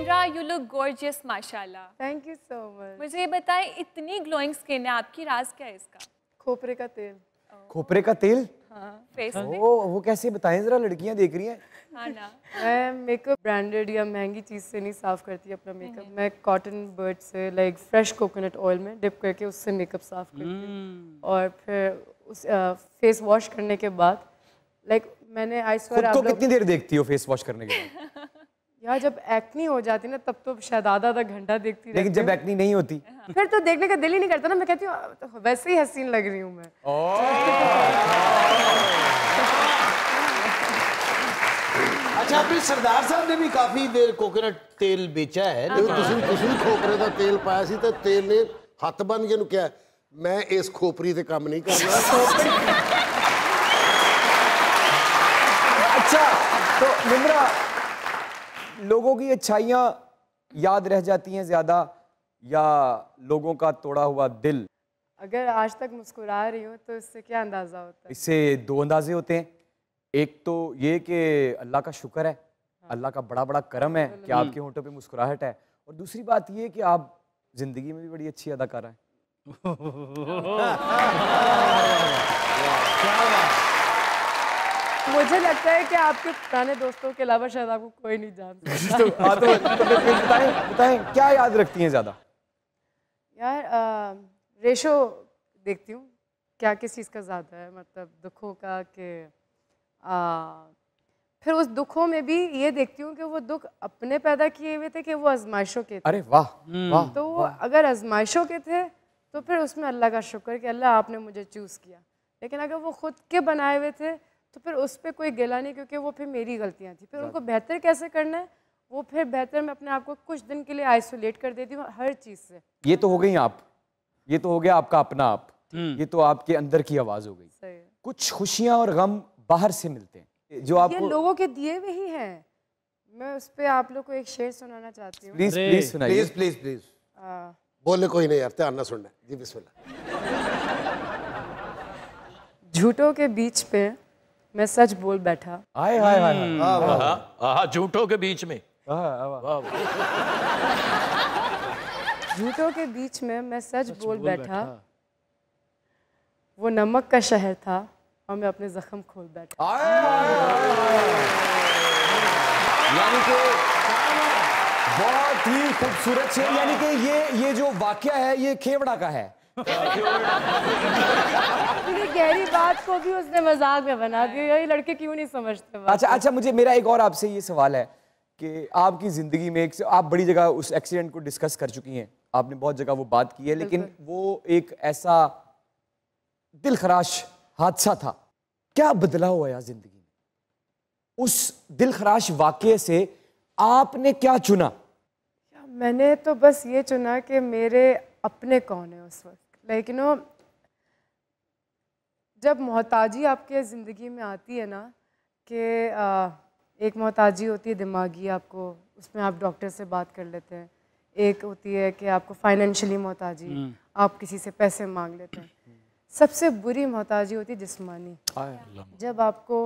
You look gorgeous माशाल्लाह thank you so much मुझे ये बताएं इतनी ग्लोइंग स्किन है आपकी राज क्या है इसका खोपरे का तेल oh. खोपरे का तेल हाँ, हाँ। वो वो कैसे बताएं जरा लड़कियां देख रही हैं हाँ ना मैं मेकअप ब्रांडेड या महंगी चीज़ से नहीं साफ करती अपना मेकअप मैं कॉटन बर्ड से लाइक फ्रेश कोकोनट ऑयल में डिप करके उससे मेकअप साफ करती हूँ हम्म। और फिर उस आ, फेस वॉश करने के बाद लाइक मैंने आई स्वर आप कितनी देर देखती हो फेस वॉश करने के बाद यार जब एक्नी हो जाती ना तब तो शायद आधा आधा घंटा देखती लेकिन जब एक्नी नहीं होती हाँ। फिर तो देखने का दिल ही नहीं करता ना मैं कहती हूँ तो वैसे ही हसीन लग रही हूँ मैं अच्छा अभी सरदार साहब ने भी काफी देर कोकोनट तेल बेचा है लेकिन ਤੁਸੀਂ ਤੁਸੀਂ ਖੋਪਰੇ ਦਾ तेल ਪਾਇਆ ਸੀ ਤੇ ਤੇਲ ਨੇ ਹੱਥ ਬੰਨ ਕੇ ਨੂੰ ਕਿਹਾ ਮੈਂ ਇਸ ਖੋਪਰੀ ਤੇ ਕੰਮ ਨਹੀਂ तो निमरा लोगों की अच्छाइयाँ याद रह जाती हैं ज़्यादा या लोगों का तोड़ा हुआ दिल अगर आज तक मुस्कुरा रही हो तो इससे क्या अंदाज़ा होता है इससे दो अंदाजे होते हैं एक तो ये कि अल्लाह का शुक्र है हाँ। अल्लाह का बड़ा बड़ा करम है कि आपके होंठों पे मुस्कुराहट है और दूसरी बात ये कि आप ज़िंदगी में भी बड़ी अच्छी अदाकारा हैं मुझे लगता है कि आपके पुराने दोस्तों के अलावा शायद आपको कोई नहीं जानता तो, हाँ, तो, तो, तो, तो बताएं बताएं क्या याद रखती हैं ज़्यादा यार आ, रेशो देखती हूँ क्या किस चीज़ का ज़्यादा है मतलब दुखों का कि फिर उस दुखों में भी ये देखती हूँ कि वो दुख अपने पैदा किए हुए थे कि वो आजमाइशों के थे अरे वाह हम्म। वाह तो वो अगर आजमाइशों के थे तो फिर उसमें अल्लाह का शुक्र कि अल्लाह आपने मुझे चूज़ किया लेकिन अगर वो खुद के बनाए हुए थे तो फिर उस पर कोई गिला नहीं क्योंकि वो फिर मेरी गलतियाँ थी फिर उनको बेहतर कैसे करना है वो फिर बेहतर मैं अपने आप को कुछ दिन के लिए आइसोलेट कर देती हूँ हर चीज़ से ये तो हो गई आप ये तो हो गया आपका अपना आप हम्म। ये तो आपके अंदर की आवाज़ हो गई कुछ खुशियाँ और गम बाहर से मिलते हैं जो आप लोगों के दिए हुए ही हैं मैं उस पर आप लोग को एक शेर सुनाना चाहती हूँ please please please please please हाँ। बोले कोई नहीं यार आना सुनना जी बिस्मिल्लाह झूठों के बीच पे मैं सच बोल बैठा आए हाय हाय झूठों के बीच में झूठों के बीच में मैं सच, सच बोल, बोल बैठा।, बैठा वो नमक का शहर था और मैं अपने जख्म खोल बैठा यानी कि बहुत ही खूबसूरत यानी कि ये ये जो वाक्य है ये खेवड़ा का है गहरी बात को भी उसने मजाक में बना दिया ये लड़के क्यों नहीं समझते अच्छा अच्छा मुझे मेरा एक और आपसे ये सवाल है कि आपकी ज़िंदगी में एक आप बड़ी जगह उस एक्सीडेंट को डिस्कस कर चुकी हैं आपने बहुत जगह वो बात की है लेकिन वो एक ऐसा दिल खराश हादसा था क्या बदलाव हुआ यार ज़िंदगी में उस दिल खराश वाक्य से आपने क्या चुना मैंने तो बस ये चुना कि मेरे अपने कौन है उस वक्त लाइक यू नो जब मोहताजी आपके ज़िंदगी में आती है ना कि एक मोहताजी होती है दिमागी आपको उसमें आप डॉक्टर से बात कर लेते हैं एक होती है कि आपको फाइनेंशियली मोहताजी हम्म। आप किसी से पैसे मांग लेते हैं सबसे बुरी मोहताजी होती है जिसमानी जब आपको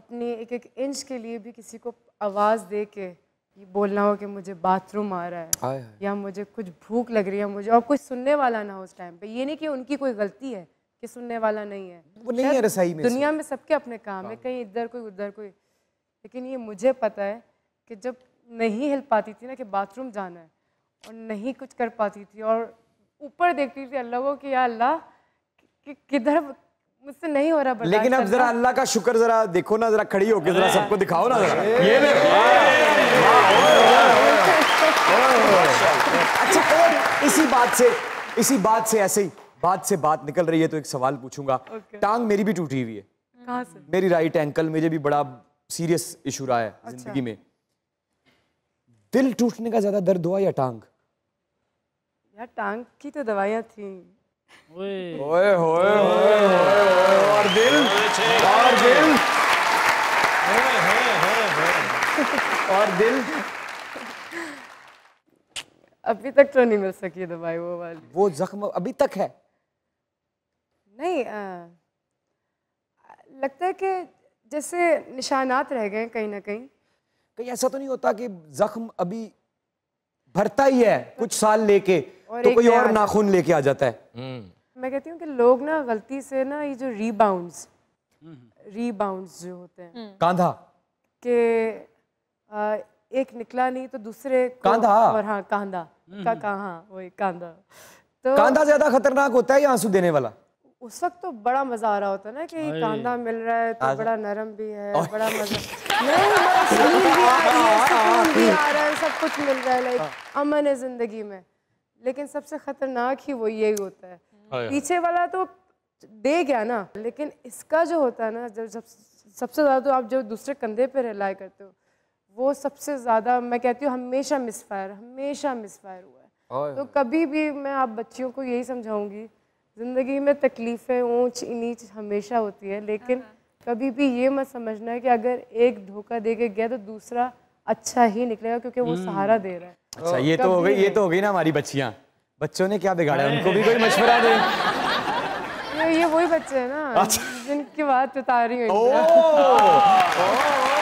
अपनी एक एक इंच के लिए भी किसी को आवाज़ दे के ये बोलना हो कि मुझे बाथरूम आ रहा है आए, आए। या मुझे कुछ भूख लग रही है मुझे और कोई सुनने वाला ना हो उस टाइम पे ये नहीं कि उनकी कोई गलती है कि सुनने वाला नहीं है वो नहीं है रसाई में दुनिया में सबके अपने काम है कहीं इधर कोई उधर कोई लेकिन ये मुझे पता है कि जब नहीं हिल पाती थी ना कि बाथरूम जाना है और नहीं कुछ कर पाती थी और ऊपर देखती थी अल्लाह को कि या अल्लाह कि किधर मुझसे नहीं हो रहा बर्दाश्त लेकिन अब जरा अल्लाह का शुक्र जरा देखो ना जरा खड़ी होके जरा सबको दिखाओ ना जरा ये अच्छा और इसी बात से इसी बात से ऐसे ही बात से बात निकल रही है तो एक सवाल पूछूंगा टांग मेरी भी टूटी हुई है मेरी राइट एंकल मुझे भी बड़ा सीरियस इशू रहा है अच्छा। जिंदगी में दिल टूटने का ज्यादा दर्द हुआ या टांग यार टांग की तो दवाइयां थी ओए ओए ओए और दिल और दिल और दिल अभी तक तो नहीं मिल सकी दवाई वो वाली वो जख्म अभी तक है नहीं आ, लगता है कि जैसे निशानात रह गए कहीं ना कहीं कहीं ऐसा तो नहीं होता कि जख्म अभी भरता ही है कुछ साल लेके तो कोई और नाखून लेके आ जाता है हम्म। मैं कहती हूँ कि लोग ना गलती से ना ये जो रीबाउंड्स हम्म। रीबाउंड्स जो होते हैं हम्म। कांधा के आ, एक निकला नहीं तो दूसरे कांधा और हाँ कांधा का कहा वही कांधा तो कांधा ज्यादा खतरनाक होता है आंसू देने वाला उस वक्त तो बड़ा मजा आ रहा होता है ना कि कांधा मिल रहा है तो बड़ा नरम भी है बड़ा मजा नहीं भी आ रहा है सब कुछ मिल रहा है लाइक हाँ। अमन है जिंदगी में लेकिन सबसे खतरनाक ही वो यही होता है हाँ पीछे वाला तो दे गया ना लेकिन इसका जो होता है ना जब जब सबसे ज़्यादा तो आप जो दूसरे कंधे पे रिलाई करते हो वो सबसे ज़्यादा मैं कहती हूँ हमेशा मिसफायर हमेशा मिसफायर हुआ है हाँ तो कभी भी मैं आप बच्चियों को यही समझाऊंगी ज़िंदगी में तकलीफ़ें ऊंच नीच हमेशा होती है लेकिन हाँ। कभी भी ये मत समझना है कि अगर एक धोखा दे के गया तो दूसरा अच्छा ही निकलेगा क्योंकि वो हम्म। सहारा दे रहा है अच्छा ये तो हो गई ये तो हो गई ना हमारी बच्चियाँ बच्चों ने क्या बिगाड़ा उनको भी कोई मशवरा दे ये वही बच्चे हैं ना अच्छा। जिनकी बात बता रही हूँ